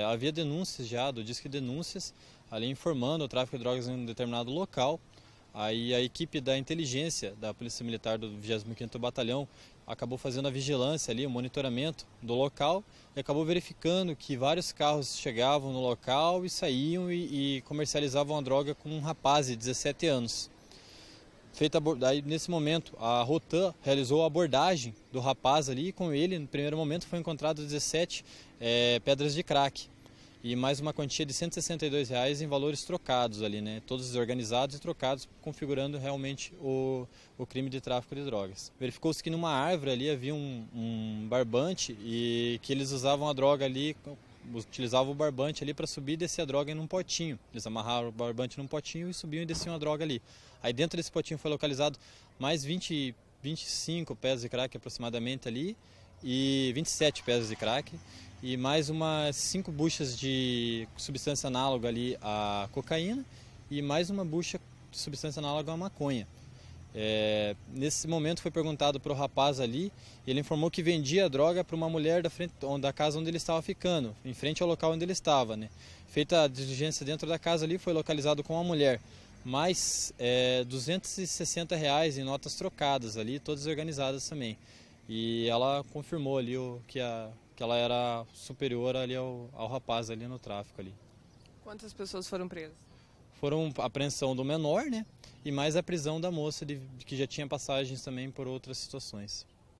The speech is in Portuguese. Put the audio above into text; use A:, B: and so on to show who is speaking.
A: É, havia denúncias já do Disque Denúncias, ali informando o tráfico de drogas em um determinado local. Aí a equipe da inteligência da Polícia Militar do 25º Batalhão acabou fazendo a vigilância ali, o monitoramento do local e acabou verificando que vários carros chegavam no local e saíam e, e comercializavam a droga com um rapaz de 17 anos feita aí nesse momento a Rotan realizou a abordagem do rapaz ali e com ele no primeiro momento foi encontrado 17 é, eh, pedras de crack e mais uma quantia de 162 reais em valores trocados ali, né? Todos desorganizados e trocados, configurando realmente o, o crime de tráfico de drogas. Verificou-se que numa árvore ali havia um, um barbante e que eles usavam a droga ali utilizavam o barbante ali para subir e descer a droga em um potinho. Eles amarraram o barbante num potinho e subiam e desciam a droga ali. Aí dentro desse potinho foi localizado mais 20, 25 peças de crack aproximadamente ali e 27 peças de crack e mais umas 5 buchas de substância análoga ali à cocaína e mais uma bucha de substância análoga à maconha. É, nesse momento foi perguntado para o rapaz ali, ele informou que vendia a droga para uma mulher da, frente, da casa onde ele estava ficando, em frente ao local onde ele estava. Né? Feita a diligência dentro da casa ali, foi localizado com a mulher, mais é, 260 reais em notas trocadas ali, todas organizadas também. E ela confirmou ali o, que, a, que ela era superior ali ao, ao rapaz ali no tráfico ali.
B: Quantas pessoas foram presas?
A: Foram apreensão do menor, né? e mais a prisão da moça de, que já tinha passagens também por outras situações.